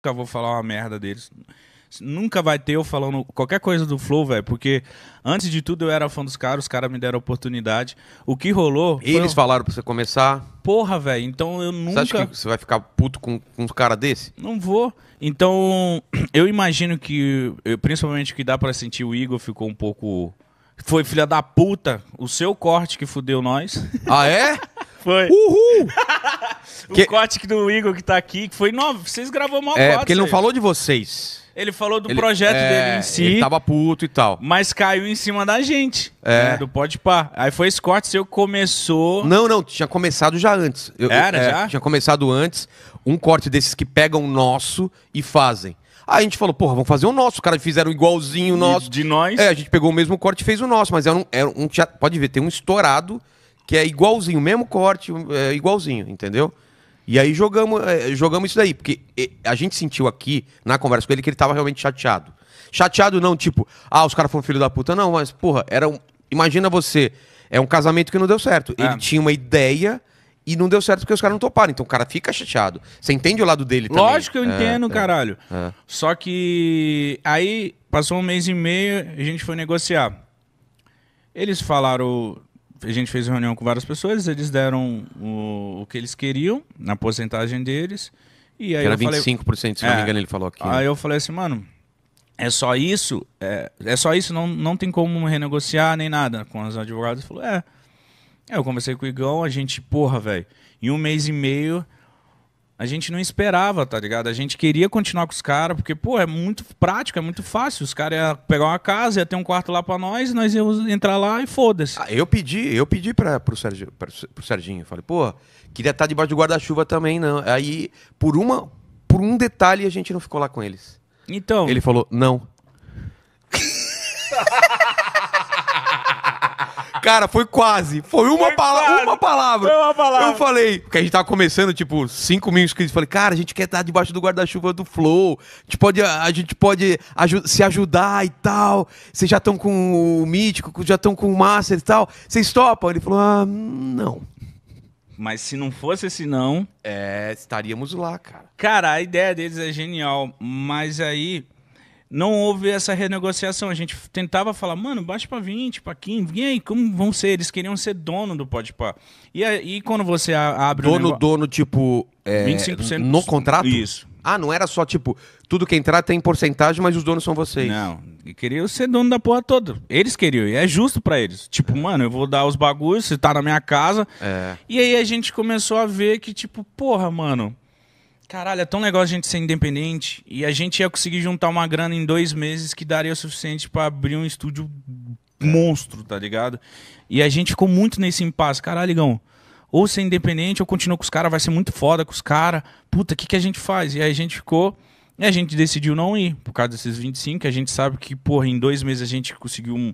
nunca vou falar uma merda deles. Nunca vai ter eu falando qualquer coisa do Flow, velho, porque antes de tudo eu era fã dos caras, os caras me deram oportunidade. O que rolou. Eles falaram pra você começar. Porra, velho, então eu nunca. Você acha que você vai ficar puto com, com um cara desse? Não vou. Então, eu imagino que, eu, principalmente que dá para sentir, o Igor ficou um pouco. Foi filha da puta, o seu corte que fudeu nós. Ah, é? foi. Uhul! o que... Kotick do Igor que tá aqui, que foi novo. Vocês gravou mal É, porque ele não falou de vocês. Ele falou do ele, projeto é, dele em si. Ele tava puto e tal. Mas caiu em cima da gente. É. Né, do Pode Pá. Aí foi esse corte seu começou. Não, não, tinha começado já antes. Eu, Era eu, é, já? Tinha começado antes. Um corte desses que pegam o nosso e fazem. Aí a gente falou, porra, vamos fazer o nosso. Os caras fizeram igualzinho o nosso. De, de nós? É, a gente pegou o mesmo corte e fez o nosso, mas era um. Era um pode ver, tem um estourado que é igualzinho, mesmo corte, é igualzinho, entendeu? E aí jogamos, é, jogamos isso daí, porque a gente sentiu aqui, na conversa com ele, que ele tava realmente chateado. Chateado não, tipo, ah, os caras foram filho da puta. Não, mas, porra, era um... Imagina você, é um casamento que não deu certo. É. Ele tinha uma ideia e não deu certo porque os caras não toparam. Então o cara fica chateado. Você entende o lado dele também. Lógico que eu é, entendo, é, caralho. É. Só que aí passou um mês e meio, a gente foi negociar. Eles falaram a gente fez reunião com várias pessoas, eles deram o, o que eles queriam na porcentagem deles. E aí que era eu 25%, falei, se não é, me engano, ele falou aqui. Aí né? eu falei assim, mano, é só isso? É, é só isso? Não, não tem como renegociar nem nada com os advogados. Ele falou, é. Eu conversei com o Igão, a gente, porra, velho, em um mês e meio a gente não esperava, tá ligado? A gente queria continuar com os caras, porque, pô, é muito prático, é muito fácil. Os caras iam pegar uma casa, ia ter um quarto lá pra nós, nós íamos entrar lá e foda-se. Ah, eu pedi, eu pedi pra, pro, Serginho, pra, pro Serginho. Falei, pô, queria estar tá debaixo do guarda-chuva também, não. Aí, por uma, por um detalhe, a gente não ficou lá com eles. Então. Ele falou, não. Cara, foi quase. Foi uma, foi pala quase. uma palavra. Foi uma palavra. Eu falei, porque a gente tava começando, tipo, 5 mil inscritos. Falei, cara, a gente quer estar debaixo do guarda-chuva do Flow. A gente pode, a gente pode aj se ajudar e tal. Vocês já estão com o Mítico, já estão com o Master e tal. Vocês topam? Ele falou, ah, não. Mas se não fosse esse não. É, estaríamos lá, cara. Cara, a ideia deles é genial. Mas aí não houve essa renegociação. A gente tentava falar, mano, baixa para 20, para 15. E aí, como vão ser? Eles queriam ser dono do Podpah. E aí, quando você abre dono, o Dono, Dono, tipo... É, 25%. No contrato? Isso. Ah, não era só, tipo, tudo que entrar tem porcentagem, mas os donos são vocês. Não, queriam ser dono da porra toda. Eles queriam, e é justo para eles. Tipo, é. mano, eu vou dar os bagulhos, você tá na minha casa. É. E aí a gente começou a ver que, tipo, porra, mano... Caralho, é tão legal a gente ser independente e a gente ia conseguir juntar uma grana em dois meses que daria o suficiente para abrir um estúdio é. monstro, tá ligado? E a gente ficou muito nesse impasse. Caralho, ligão, ou ser independente ou continuar com os caras, vai ser muito foda com os caras. Puta, o que, que a gente faz? E aí a gente ficou. E a gente decidiu não ir, por causa desses 25, a gente sabe que, porra, em dois meses a gente conseguiu um,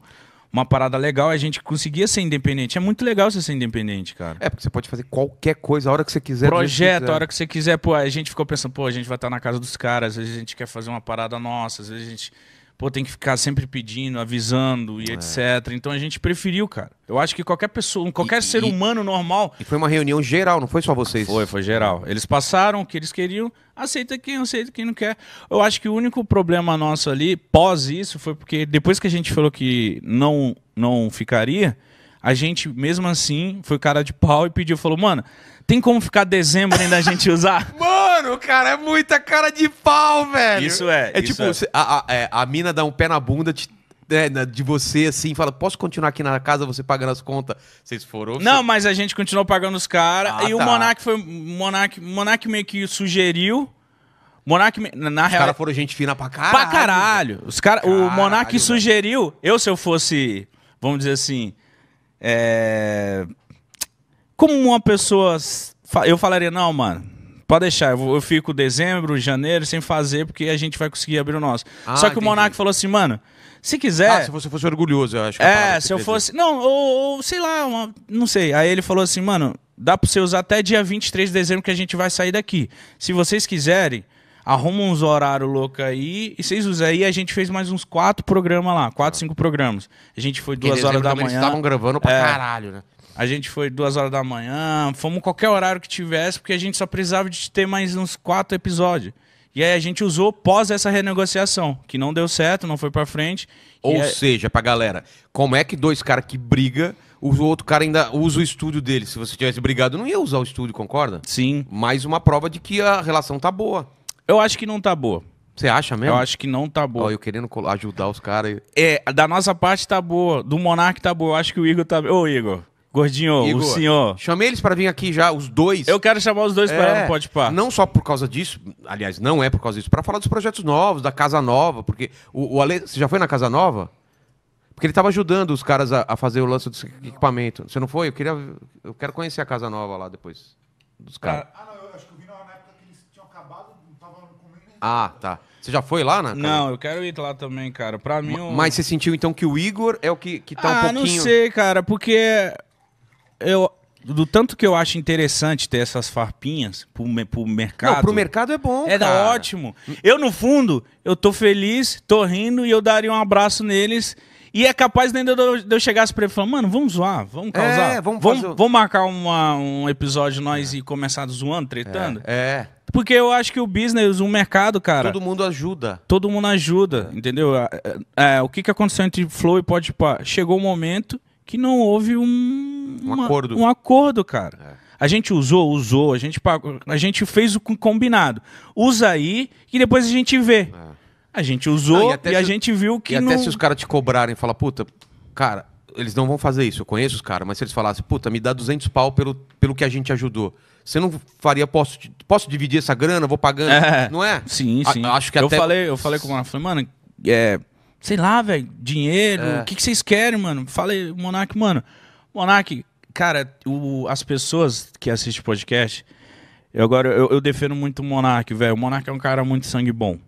uma parada legal, é a gente conseguia ser independente. É muito legal você ser independente, cara. É, porque você pode fazer qualquer coisa a hora que você quiser. Projeto, quiser. a hora que você quiser. Pô, a gente ficou pensando, pô, a gente vai estar na casa dos caras, às vezes a gente quer fazer uma parada nossa, às vezes a gente pô, tem que ficar sempre pedindo, avisando e é. etc. Então a gente preferiu, cara. Eu acho que qualquer pessoa, qualquer e, ser e, humano normal. E foi uma reunião geral, não foi só vocês? Foi, foi geral. Eles passaram o que eles queriam, aceita quem aceita, quem não quer. Eu acho que o único problema nosso ali, pós isso, foi porque depois que a gente falou que não, não ficaria, a gente, mesmo assim, foi cara de pau e pediu, falou, mano, tem como ficar dezembro ainda a gente usar? Mano, cara, é muita cara de pau, velho. Isso é. É isso tipo, é. A, a, é, a, mina dá um pé na bunda, de né, de você assim, fala, posso continuar aqui na casa você pagando as contas? Vocês foram? Não, você... mas a gente continuou pagando os caras. Ah, e tá. o Monark foi. Monark, Monark meio que sugeriu. Monark, na, na Os real. Os caras foram gente fina pra caralho. Pra caralho. Os cara, caralho, o Monark velho. sugeriu. Eu, se eu fosse, vamos dizer assim. É, como uma pessoa. Eu falaria, não, mano. Pode deixar, eu, eu, fico dezembro, janeiro sem fazer, porque a gente vai conseguir abrir o nosso. Ah, Só que entendi. o Monaco falou assim, mano, se quiser. Ah, se você fosse orgulhoso, eu acho. é, se eu fosse. Não, ou, ou sei lá, uma, não sei. Aí ele falou assim, mano, dá pra você usar até dia 23 de dezembro que a gente vai sair daqui. Se vocês quiserem, arruma uns horários loucos aí e vocês usam. Aí a gente fez mais uns quatro programas lá, quatro, ah. cinco programas. A gente foi duas horas da manhã. Eles estavam gravando pra é, caralho, né? A gente foi duas horas da manhã, fomos qualquer horário que tivesse, porque a gente só precisava de ter mais uns quatro episódios. E aí a gente usou pós essa renegociação, que não deu certo, não foi para frente. Ou é- seja, pra galera, como é que dois caras que briga, o outro cara ainda usa o estúdio dele? Se você tivesse brigado, não ia usar o estúdio, concorda? Sim. Mais uma prova de que a relação tá boa. Eu acho que não tá boa. Você acha mesmo? Eu acho que não tá boa. Ó, eu querendo ajudar os caras. É, da nossa parte tá boa, do Monark tá boa. Eu acho que o Igor tá. Ô, Igor, Gordinho, Igor, o senhor. Chamei eles para vir aqui já, os dois. Eu quero chamar os dois é, para ela, pode pá. Não só por causa disso, aliás, não é por causa disso, para falar dos projetos novos, da Casa Nova, porque o, o Ale, você já foi na Casa Nova? Porque ele estava ajudando os caras a, a, fazer o lance do equipamento. Você não foi? Eu queria, eu quero conhecer a Casa Nova lá depois dos caras. Ah, não, eu acho que eu vi na época que eles tinham acabado, não tava comendo. Ah, tá. Você já foi lá, né? Não, eu quero ir lá também, cara. Pra mim. Mas, eu... mas você sentiu então que o Igor é o que, que tá ah, um pouquinho. Ah, não sei, cara, porque eu, do tanto que eu acho interessante ter essas farpinhas pro, pro mercado. Não, pro mercado é bom. É cara. ótimo. Eu, no fundo, eu tô feliz, tô rindo e eu daria um abraço neles. E é capaz nem de eu chegasse pra ele e falar, mano, vamos zoar, vamos é, causar. É, vamos, vamos, fazer... vamos marcar uma, um episódio nós é. e começar zoando, tretando. É, é, Porque eu acho que o business, o mercado, cara. Todo mundo ajuda. Todo mundo ajuda, entendeu? É, é, o que, que aconteceu entre Flow e Podpah? Chegou o um momento que não houve um, um uma, acordo. Um acordo, cara. É. A gente usou, usou, a gente pagou, a gente fez o combinado. Usa aí e depois a gente vê. É. A gente usou não, e, e a gente viu que. E não... até se os caras te cobrarem, falar, puta, cara, eles não vão fazer isso. Eu conheço os caras, mas se eles falassem, puta, me dá 200 pau pelo, pelo que a gente ajudou. Você não faria, posso, posso dividir essa grana, vou pagando, é. não é? Sim, sim. A, acho que eu até... falei, eu falei com o Mano, falei, mano, é, sei lá, velho, dinheiro, é. o é. que, que, vocês querem, mano? Falei, Monark, mano, Monark, cara, o, as pessoas que assistem podcast, eu agora eu, eu defendo muito o Monark, velho. O Monark é um cara muito sangue bom.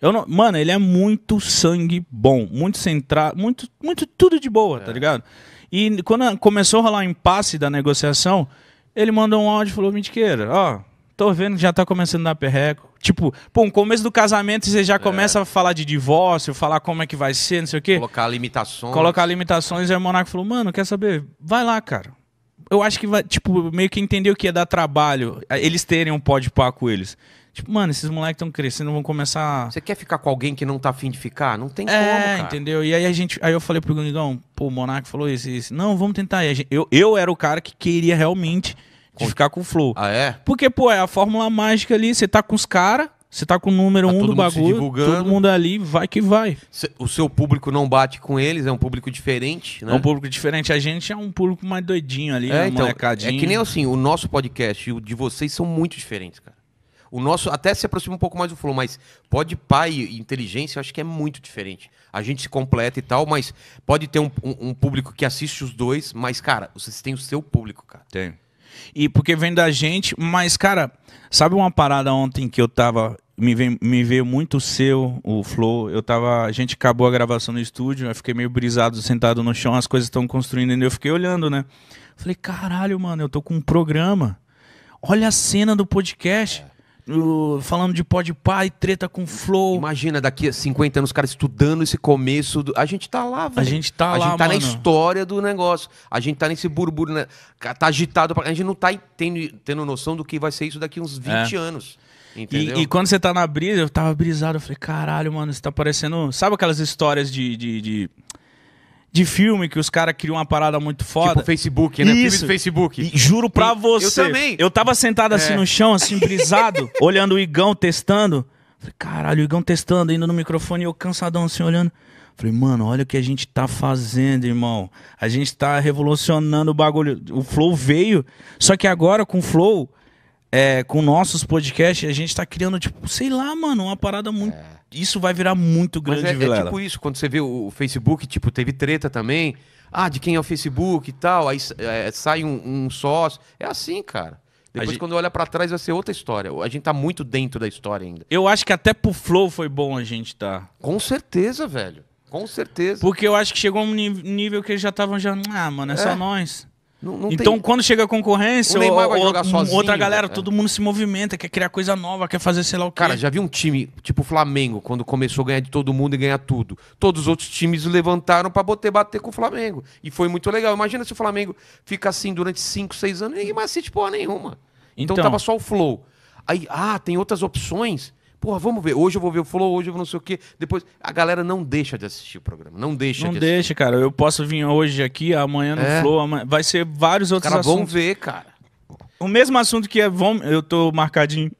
Eu não, mano, ele é muito sangue bom, muito centrado, muito, muito tudo de boa, tá é. tá ligado? E quando começou a rolar o impasse da negociação, ele mandou um áudio e falou: Mentiqueira, ó, tô vendo que já tá começando a dar perreco Tipo, pô, no começo do casamento você já é. começa é. a falar de divórcio, falar como é que vai ser, não sei o quê. Colocar limitações. Colocar limitações. Aí o monaco falou, mano, quer saber? Vai lá, cara. Eu acho que vai, tipo, meio que entendeu que ia dar trabalho eh, eles terem um pó de pá com eles. Tipo, mano, esses moleques estão crescendo, vão começar. Você quer ficar com alguém que não tá afim de ficar? Não tem é, como. É, entendeu? E aí a gente. Aí eu falei pro Gungão, pô, o monaco falou isso, isso. Não, vamos tentar. Gente, eu, eu era o cara que queria realmente de ficar com o flow. Ah, é? Porque, pô, é a fórmula mágica ali, você tá com os caras, você tá com o número tá um do bagulho, todo mundo ali, vai que vai. O seu público não bate com eles, é um público diferente, né? É um público diferente. A gente é um público mais doidinho ali, é, né, então, molecadinho. É que nem assim, o nosso podcast e o de vocês são muito diferentes, cara. O nosso até se aproxima um pouco mais do flow, mas pode pai e inteligência, eu acho que é muito diferente. A gente se completa e tal, mas pode ter um, um, um público que assiste os dois, mas, cara, vocês têm o seu público, cara. Tem. E porque vem da gente, mas, cara, sabe uma parada ontem que eu tava. Me veio, me veio muito o seu, o Flow. Eu tava. A gente acabou a gravação no estúdio, eu fiquei meio brisado, sentado no chão, as coisas estão construindo, e eu fiquei olhando, né? Falei, caralho, mano, eu tô com um programa. Olha a cena do podcast. É falando de pó de pá e treta com flow. Imagina, daqui a 50 anos, os caras estudando esse começo. Do... A gente tá lá, velho. A gente tá a lá, A gente tá mano. na história do negócio. A gente tá nesse burburo, né? tá agitado. Pra... A gente não tá tendo, tendo noção do que vai ser isso daqui uns 20 é. anos. E, e, quando você tá na brisa, eu tava brisado, eu falei, caralho, mano, você tá parecendo. Sabe aquelas histórias de, de, de de filme que os caras criam uma parada muito tipo foda. Tipo Facebook, né? Isso. Filme do Facebook. E juro pra e você. Eu também. Eu tava sentado assim é. no chão, assim, brisado, olhando o Igão testando. Falei, caralho, o Igão testando, indo no microfone e eu cansadão assim, olhando. Falei, mano, olha o que a gente tá fazendo, irmão. A gente tá revolucionando o bagulho. O Flow veio, só que agora com o Flow é, com nossos podcasts, a gente tá criando, tipo, sei lá, mano, uma parada muito. É. Isso vai virar muito grande, Mas é, é, Vilela. É tipo isso, quando você vê o Facebook, tipo, teve treta também. Ah, de quem é o Facebook e tal, aí é, sai um, um, sócio. É assim, cara. Depois, gente... quando olha para trás, vai ser outra história. A gente tá muito dentro da história ainda. Eu acho que até pro Flow foi bom a gente tá. Com certeza, velho. Com certeza. Porque eu acho que chegou a um nível que eles já estavam já. Ah, mano, é, só é. nós. Não, não então, tem... quando chega a concorrência, o ou, ou, sozinho, outra galera, é. todo mundo se movimenta, quer criar coisa nova, quer fazer sei lá o quê. Cara, já vi um time, tipo o Flamengo, quando começou a ganhar de todo mundo e ganhar tudo. Todos os outros times levantaram pra bater, bater com o Flamengo. E foi muito legal. Imagina se o Flamengo fica assim durante 5, 6 anos e ninguém mais assiste tipo, porra nenhuma. Então, então tava só o flow. Aí, ah, tem outras opções. Porra, vamos ver. Hoje eu vou ver o Flow, hoje eu vou não sei o quê. Depois. A galera não deixa de assistir o programa. Não deixa não de deixa, assistir. cara. Eu posso vir hoje aqui, amanhã no é. Flow. Amanhã... Vai ser vários outros cara, assuntos. vão ver, cara. O mesmo assunto que é. Vão... Eu tô marcadinho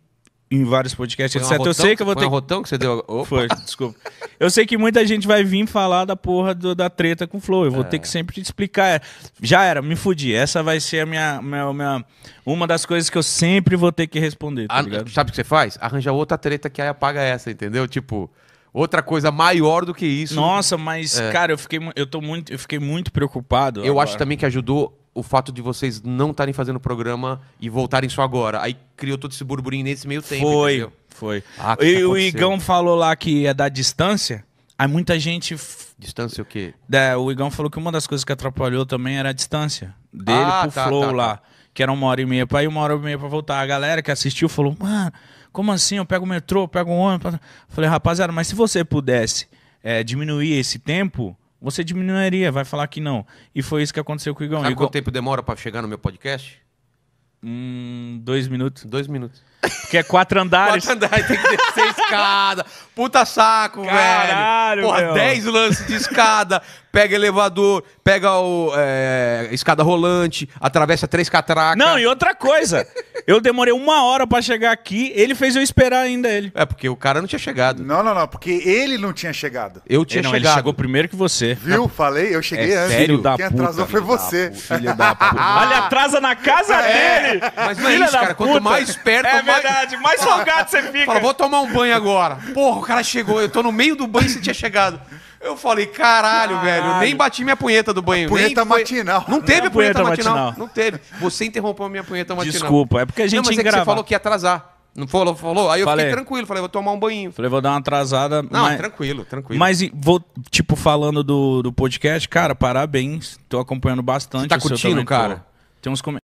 em vários podcasts, etc. Rotão, eu sei que eu vou ter. rotão que você deu Opa. Foi, desculpa. Eu sei que muita gente vai vir falar da porra do, da treta com o Flow. Eu vou é. ter que sempre te explicar. Já era, me fudi. Essa vai ser a minha, minha, minha uma das coisas que eu sempre vou ter que responder. Tá a, ah, sabe o que você faz? Arranja outra treta que aí apaga essa, entendeu? Tipo outra coisa maior do que isso. Nossa, mas é. cara, eu fiquei eu tô muito eu fiquei muito preocupado. Eu agora. acho também que ajudou o fato de vocês não estarem fazendo o programa e voltarem só agora. Aí criou todo esse burburinho nesse meio tempo. Foi, entendeu? foi. Ah, e o Igão falou lá que é da distância. Aí muita gente. Distância o quê? É, o Igão falou que uma das coisas que atrapalhou também era a distância dele ah, pro tá, Flow tá, lá. Tá. Que era uma hora e meia pra ir, uma hora e meia pra voltar. A galera que assistiu falou, mano, como assim? Eu pego o metrô, eu pego o ônibus. Falei, rapaziada, mas se você pudesse é, diminuir esse tempo, você diminuiria, vai falar que não. E foi isso que aconteceu com o Igão. Sabe Igão... quanto tempo demora para chegar no meu podcast? Hum, dois minutos. Dois minutos. Porque é quatro andares. quatro andares, tem que descer escada. Puta saco, Caralho, velho. Porra, meu. dez lances de escada. Pega elevador, pega o, é, escada rolante, atravessa três catracas. Não, e outra coisa. eu demorei uma hora para chegar aqui, ele fez eu esperar ainda ele. É, porque o cara não tinha chegado. Não, não, não, porque ele não tinha chegado. Eu tinha não, chegado. Ele chegou primeiro que você. Viu? Falei, eu cheguei é antes. Filho da Quem puta, atrasou foi você. Da filho da puta. Olha, atrasa na casa é. dele. Mas não é Filha isso, cara. Quanto mais perto, É mais... verdade, mais folgado você fica. Fala, vou tomar um banho agora. Porra, o cara chegou, eu tô no meio do banho e você tinha chegado. Eu falei, caralho, velho, nem bati minha punheta do banho. punheta nem foi- matinal. Não teve a punheta, matinal. Não teve. Você interrompeu a minha punheta matinal. Desculpa, é porque a gente não, mas é que você falou que ia atrasar. Não falou? falou? Aí eu Falei. fiquei tranquilo, falei, vou tomar um banho. Falei, vou dar uma atrasada. Não, mas... tranquilo, tranquilo. Mas, vou, tipo, falando do, do podcast, cara, parabéns. Tô acompanhando bastante. Você tá o curtindo, cara? Tem uns, comentários.